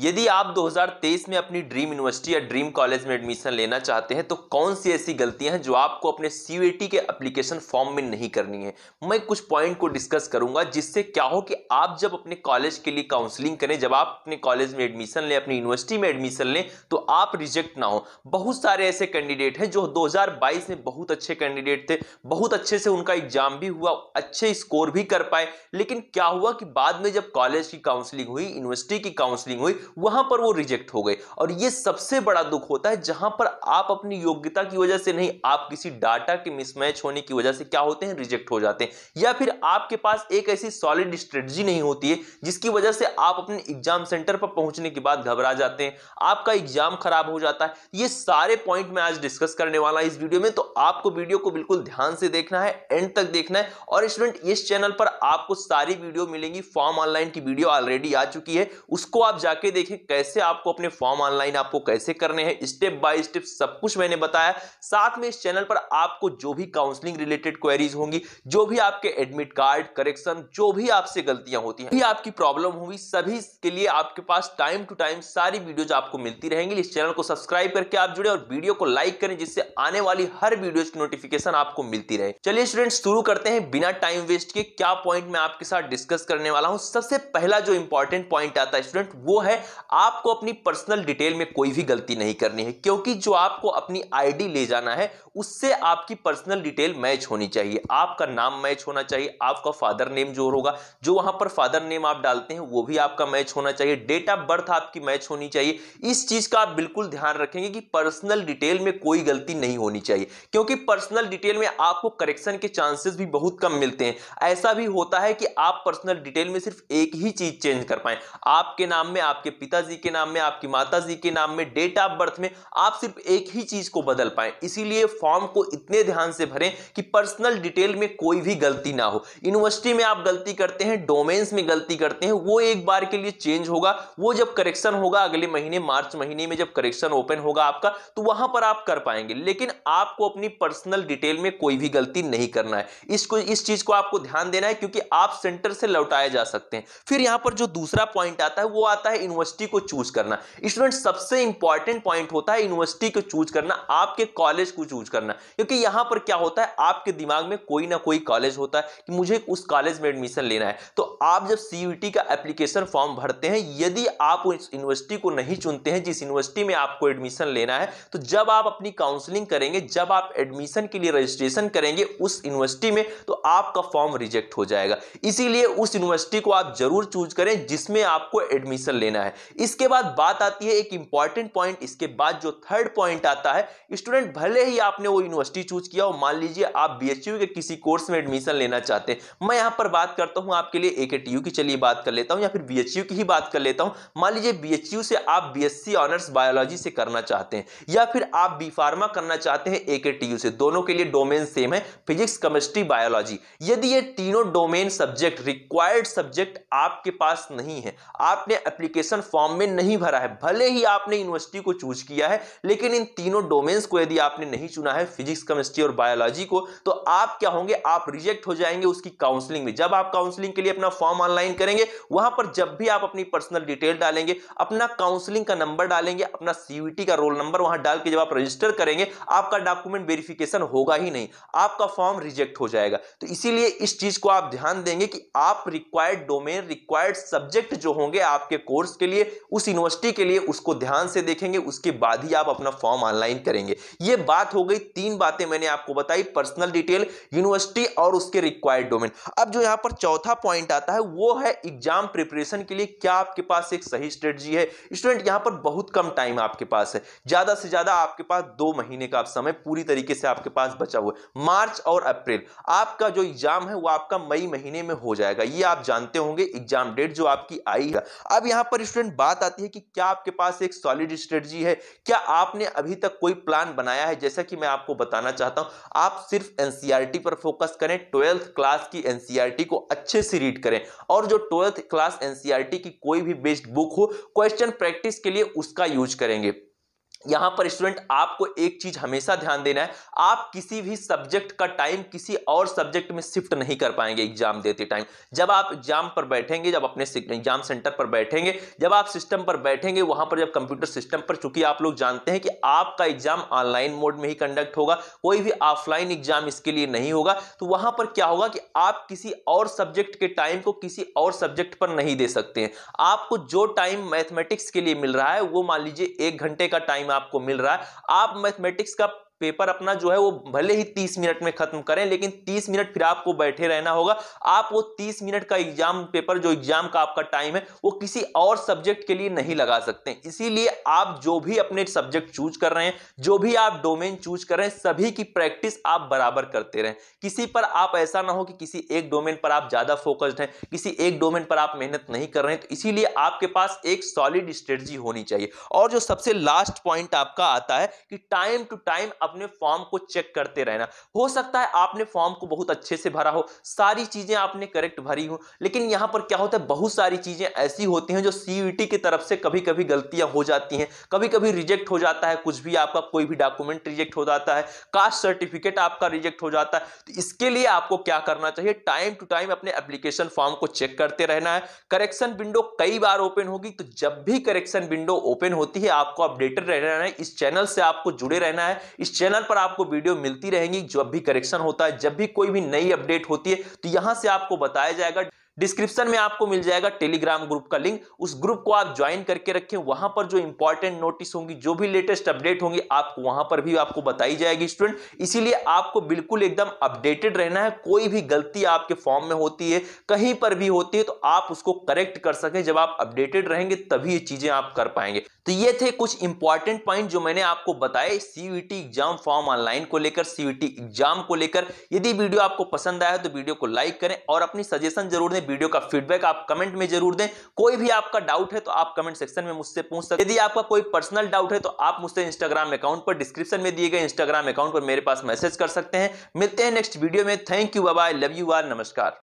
यदि आप 2023 में अपनी ड्रीम यूनिवर्सिटी या ड्रीम कॉलेज में एडमिशन लेना चाहते हैं तो कौन सी ऐसी गलतियां हैं जो आपको अपने सी के एप्लीकेशन फॉर्म में नहीं करनी है मैं कुछ पॉइंट को डिस्कस करूंगा जिससे क्या हो कि आप जब अपने कॉलेज के लिए काउंसलिंग करें जब आप अपने कॉलेज में एडमिशन लें अपनी यूनिवर्सिटी में एडमिशन लें तो आप रिजेक्ट ना हो बहुत सारे ऐसे कैंडिडेट हैं जो दो में बहुत अच्छे कैंडिडेट थे बहुत अच्छे से उनका एग्जाम भी हुआ अच्छे स्कोर भी कर पाए लेकिन क्या हुआ कि बाद में जब कॉलेज की काउंसलिंग हुई यूनिवर्सिटी की काउंसलिंग हुई वहां पर वो रिजेक्ट हो गए और ये सबसे बड़ा दुख होता है जहां पर आप अपनी योग्यता की वजह से नहीं आप किसी डाटा के मिसमैच होने की वजह से क्या होते हैं रिजेक्ट हो जाते हैं या फिर आपके पास एक ऐसी सॉलिड स्ट्रेटजी नहीं होती है जिसकी वजह से आप अपने एग्जाम सेंटर पर पहुंचने के बाद घबरा जाते हैं आपका एग्जाम खराब हो जाता है ये सारे पॉइंट मैं आज डिस्कस करने वाला इस वीडियो में तो आपको वीडियो को बिल्कुल ध्यान से देखना है एंड तक देखना है और स्टूडेंट इस चैनल पर आपको सारी वीडियो मिलेंगी फॉर्म ऑनलाइन की वीडियो ऑलरेडी आ चुकी है उसको आप जाके देखिए कैसे आपको अपने फॉर्म ऑनलाइन आपको कैसे करने हैं स्टेप बाय स्टेप सब कुछ मैंने बताया साथ में इस चैनल पर आपको जो भी काउंसलिंग रिलेटेड क्वेरीज होंगी जो भी आपके एडमिट कार्ड करेक्शन जो भी आपसे गलतियां होती हैं आपकी प्रॉब्लम होगी सभी के लिए आपके पास टाइम टू टाइम सारी वीडियोज आपको मिलती रहेंगी इस चैनल को सब्सक्राइब करके आप जुड़े और वीडियो को लाइक करें जिससे आने वाली हर वीडियो की नोटिफिकेशन आपको मिलती रहे चलिए स्टूडेंट्स शुरू करते हैं बिना टाइम वेस्ट के क्या पॉइंट मैं आपके साथ डिस्कस करने वाला हूं सबसे पहला जो इंपॉर्टेंट पॉइंट आता है स्टूडेंट वो है आपको अपनी पर्सनल डिटेल में कोई भी गलती नहीं करनी है क्योंकि जो आपको अपनी आईडी ले जाना है उससे आपकी पर्सनल डिटेल मैच होनी चाहिए आपका नाम मैच होना चाहिए आपका फादर नेम जो होगा जो वहां पर फादर नेम आप डालते हैं वो भी आपका मैच होना चाहिए डेट ऑफ बर्थ आपकी मैच होनी चाहिए इस चीज का आप बिल्कुल ध्यान रखेंगे कि पर्सनल डिटेल में कोई गलती नहीं होनी चाहिए क्योंकि पर्सनल डिटेल में आपको करेक्शन के चांसेस भी बहुत कम मिलते हैं ऐसा भी होता है कि आप पर्सनल डिटेल में सिर्फ एक ही चीज चेंज कर पाए आपके नाम में आपके पिताजी के नाम में आपकी माताजी के नाम में डेट ऑफ बर्थ में आप सिर्फ एक ही चीज को बदल पाए इसीलिए फॉर्म को इतने ध्यान से भरें कि पर्सनल डिटेल में कोई भी गलती ना हो यूनिवर्सिटी में आप गलती करते हैं डोमेन्स में गलती करते हैं वो एक बार के लिए चेंज होगा वो जब करेक्शन होगा अगले महीने मार्च महीने में जब करेक्शन ओपन होगा आपका तो वहां पर आप कर पाएंगे लेकिन आपको अपनी पर्सनल डिटेल में कोई भी गलती नहीं करना है इसको इस चीज को आपको ध्यान देना है क्योंकि आप सेंटर से लौटाए जा सकते हैं फिर यहां पर जो दूसरा पॉइंट आता है वो आता है यूनिवर्सिटी यूनिवर्सिटी को चूज करना स्टूडेंट सबसे इंपॉर्टेंट पॉइंट होता है यूनिवर्सिटी को चूज करना आपके कॉलेज को चूज करना क्योंकि यहां पर क्या होता है आपके दिमाग में कोई ना कोई कॉलेज होता है कि मुझे उस कॉलेज में एडमिशन लेना है तो आप जब सीयूटी का एप्लीकेशन फॉर्म भरते हैं यदि आप उस यूनिवर्सिटी को नहीं चुनते हैं जिस यूनिवर्सिटी में आपको एडमिशन लेना है तो जब आप अपनी काउंसलिंग करेंगे जब आप एडमिशन के लिए रजिस्ट्रेशन करेंगे उस यूनिवर्सिटी में तो आपका फॉर्म रिजेक्ट हो जाएगा इसीलिए उस यूनिवर्सिटी को आप जरूर चूज करें जिसमें आपको एडमिशन लेना है है इसके बाद बात आती है एक इंपॉर्टेंट पॉइंट इसके बाद जो थर्ड पॉइंट आता है स्टूडेंट भले ही आपने वो यूनिवर्सिटी चूज किया हो मान लीजिए आप बी के किसी कोर्स में एडमिशन लेना चाहते हैं मैं यहां पर बात करता हूं आपके लिए ए की चलिए बात कर लेता हूं या फिर बी की ही बात कर लेता हूं मान लीजिए बी से आप बी ऑनर्स बायोलॉजी से करना चाहते हैं या फिर आप बी फार्मा करना चाहते हैं ए से दोनों के लिए डोमेन सेम है फिजिक्स केमिस्ट्री बायोलॉजी यदि ये तीनों डोमेन सब्जेक्ट रिक्वायर्ड सब्जेक्ट आपके पास नहीं है आपने एप्लीकेशन फॉर्म में नहीं भरा है भले ही आपने यूनिवर्सिटी को चूज किया है लेकिन इन तीनों डोमेन्स को यदि आपने नहीं चुना है फिजिक्स केमिस्ट्री और बायोलॉजी को तो आप क्या होंगे आप रिजेक्ट हो जाएंगे उसकी काउंसलिंग में जब आप काउंसलिंग के लिए अपना फॉर्म ऑनलाइन करेंगे वहां पर जब भी आप अपनी पर्सनल डिटेल डालेंगे अपना काउंसलिंग का नंबर डालेंगे अपना सीवीटी का रोल नंबर वहां डाल के जब आप रजिस्टर करेंगे आपका डॉक्यूमेंट वेरिफिकेशन होगा ही नहीं आपका फॉर्म रिजेक्ट हो जाएगा तो इसीलिए इस चीज को आप ध्यान देंगे कि आप रिक्वायर्ड डोमेन रिक्वायर्ड सब्जेक्ट जो होंगे आपके कोर्स के लिए उस यूनिवर्सिटी के लिए उसको ध्यान से देखेंगे उसके बाद ही आप अपना फॉर्म ऑनलाइन करेंगे ये बात हो गई तीन बातें मैंने आपको बताई पर्सनल डिटेल यूनिवर्सिटी और उसके रिक्वायर्ड डोमेन अब जो यहां पर चौथा पॉइंट आता है वो है एग्जाम प्रिपरेशन के लिए क्या आपके पास एक सही स्ट्रेटजी है स्टूडेंट यहां पर बहुत कम टाइम आपके पास है ज्यादा से ज्यादा आपके पास दो महीने का समय पूरी तरीके से आपके पास बचा हुआ है मार्च और अप्रैल आपका जो एग्जाम है वो आपका मई महीने में हो जाएगा ये आप जानते होंगे एग्जाम डेट जो आपकी आई है अब यहां पर स्टूडेंट बात आती है कि क्या आपके पास एक सॉलिड स्ट्रेटजी है क्या आपने अभी तक कोई प्लान बनाया है जैसा कि मैं आपको बताना चाहता हूं आप सिर्फ एनसीईआरटी e पर फोकस करें ट्वेल्थ क्लास की एनसीईआरटी e को अच्छे से रीड करें और जो ट्वेल्थ क्लास एनसीईआरटी की कोई भी बेस्ड बुक हो क्वेश्चन प्रैक्टिस के लिए उसका यूज करेंगे यहाँ पर स्टूडेंट आपको एक चीज हमेशा ध्यान देना है आप किसी भी सब्जेक्ट का टाइम किसी और सब्जेक्ट में शिफ्ट नहीं कर पाएंगे एग्जाम देते टाइम जब आप एग्जाम पर बैठेंगे जब अपने एग्जाम सेंटर पर बैठेंगे जब आप सिस्टम पर बैठेंगे वहां पर जब कंप्यूटर सिस्टम पर चूंकि आप लोग जानते हैं कि आपका एग्जाम ऑनलाइन मोड में ही कंडक्ट होगा कोई भी ऑफलाइन एग्जाम इसके लिए नहीं होगा तो वहां पर क्या होगा कि आप किसी और सब्जेक्ट के टाइम को किसी और सब्जेक्ट पर नहीं दे सकते हैं आपको जो टाइम मैथमेटिक्स के लिए मिल रहा है वो मान लीजिए एक घंटे का टाइम आपको मिल रहा है आप मैथमेटिक्स का पेपर अपना जो है वो भले ही तीस मिनट में खत्म करें लेकिन तीस मिनट फिर आपको बैठे रहना होगा आप वो तीस मिनट का एग्जाम पेपर जो एग्जाम का आपका टाइम है वो किसी और सब्जेक्ट के लिए नहीं लगा सकते इसीलिए आप जो भी अपने सब्जेक्ट चूज कर रहे हैं जो भी आप डोमेन चूज कर रहे हैं सभी की प्रैक्टिस आप बराबर करते रहें किसी पर आप ऐसा ना हो कि किसी एक डोमेन पर आप ज्यादा फोकस्ड हैं किसी एक डोमेन पर आप मेहनत नहीं कर रहे हैं तो इसीलिए आपके पास एक सॉलिड स्ट्रेटजी होनी चाहिए और जो सबसे लास्ट पॉइंट आपका आता है कि टाइम टू टाइम अपने फॉर्म को चेक करते रहना हो सकता है आपने फॉर्म को बहुत अच्छे से भरा हो सारी चीज़ें आपने करेक्ट भरी हो लेकिन यहां पर क्या होता है बहुत सारी चीज़ें ऐसी होती हैं जो सी e की तरफ से कभी कभी गलतियां हो जाती हैं कभी कभी रिजेक्ट हो जाता है कुछ भी आपका कोई भी डॉक्यूमेंट रिजेक्ट हो जाता है कास्ट सर्टिफिकेट आपका रिजेक्ट हो जाता है तो इसके लिए आपको क्या करना चाहिए टाइम टू टाइम अपने एप्लीकेशन फॉर्म को चेक करते रहना है करेक्शन विंडो कई बार ओपन होगी तो जब भी करेक्शन विंडो ओपन होती है आपको अपडेटेड रहना है इस चैनल से आपको जुड़े रहना है इस चैनल पर आपको वीडियो मिलती रहेंगी जब भी करेक्शन होता है जब भी कोई भी नई अपडेट होती है तो यहां से आपको बताया जाएगा डिस्क्रिप्शन में आपको मिल जाएगा टेलीग्राम ग्रुप का लिंक उस ग्रुप को आप ज्वाइन करके रखें वहां पर जो इंपॉर्टेंट नोटिस होंगी जो भी लेटेस्ट अपडेट होंगी आपको वहां पर भी आपको बताई जाएगी स्टूडेंट इसीलिए आपको बिल्कुल एकदम अपडेटेड रहना है कोई भी गलती आपके फॉर्म में होती है कहीं पर भी होती है तो आप उसको करेक्ट कर सकें जब आप अपडेटेड रहेंगे तभी ये चीजें आप कर पाएंगे तो ये थे कुछ इंपॉर्टेंट पॉइंट जो मैंने आपको बताए सीवीटी एग्जाम फॉर्म ऑनलाइन को लेकर सीवीटी एग्जाम e को लेकर यदि वीडियो आपको पसंद आया तो वीडियो को लाइक करें और अपनी सजेशन जरूर दें वीडियो का फीडबैक आप कमेंट में जरूर दें कोई भी आपका डाउट है तो आप कमेंट सेक्शन में मुझसे पूछ सकते यदि आपका कोई पर्सनल डाउट है तो आप मुझसे इंस्टाग्राम अकाउंट पर डिस्क्रिप्शन में दिए गए इंस्टाग्राम अकाउंट पर मेरे पास मैसेज कर सकते हैं मिलते हैं नेक्स्ट वीडियो में थैंक यू बाबा लव यू आर नमस्कार